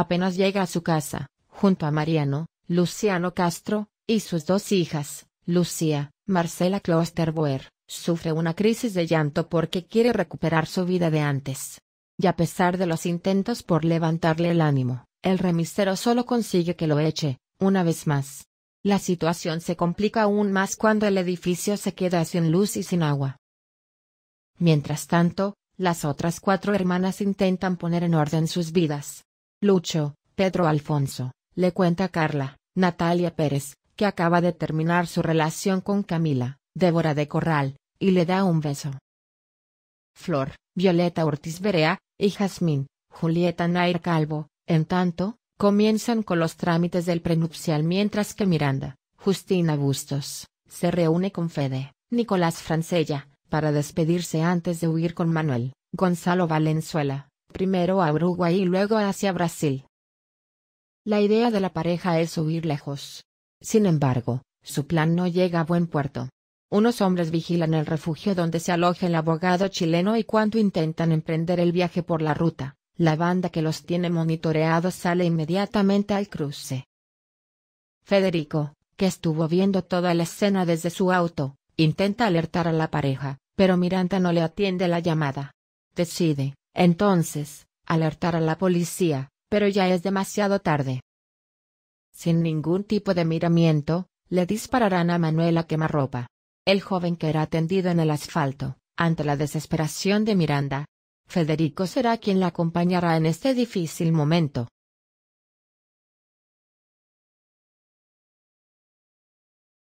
Apenas llega a su casa, junto a Mariano, Luciano Castro, y sus dos hijas, Lucía, Marcela Klosterboer, sufre una crisis de llanto porque quiere recuperar su vida de antes. Y a pesar de los intentos por levantarle el ánimo, el remisero solo consigue que lo eche, una vez más. La situación se complica aún más cuando el edificio se queda sin luz y sin agua. Mientras tanto, las otras cuatro hermanas intentan poner en orden sus vidas, Lucho, Pedro Alfonso, le cuenta Carla, Natalia Pérez, que acaba de terminar su relación con Camila, Débora de Corral, y le da un beso. Flor, Violeta Ortiz Berea, y Jazmín, Julieta Nair Calvo, en tanto, comienzan con los trámites del prenupcial mientras que Miranda, Justina Bustos, se reúne con Fede, Nicolás Francella, para despedirse antes de huir con Manuel, Gonzalo Valenzuela primero a Uruguay y luego hacia Brasil. La idea de la pareja es huir lejos. Sin embargo, su plan no llega a buen puerto. Unos hombres vigilan el refugio donde se aloja el abogado chileno y cuando intentan emprender el viaje por la ruta, la banda que los tiene monitoreados sale inmediatamente al cruce. Federico, que estuvo viendo toda la escena desde su auto, intenta alertar a la pareja, pero Miranda no le atiende la llamada. Decide, entonces, alertar a la policía, pero ya es demasiado tarde. Sin ningún tipo de miramiento, le dispararán a Manuela quemarropa. El joven quedará tendido en el asfalto, ante la desesperación de Miranda. Federico será quien la acompañará en este difícil momento.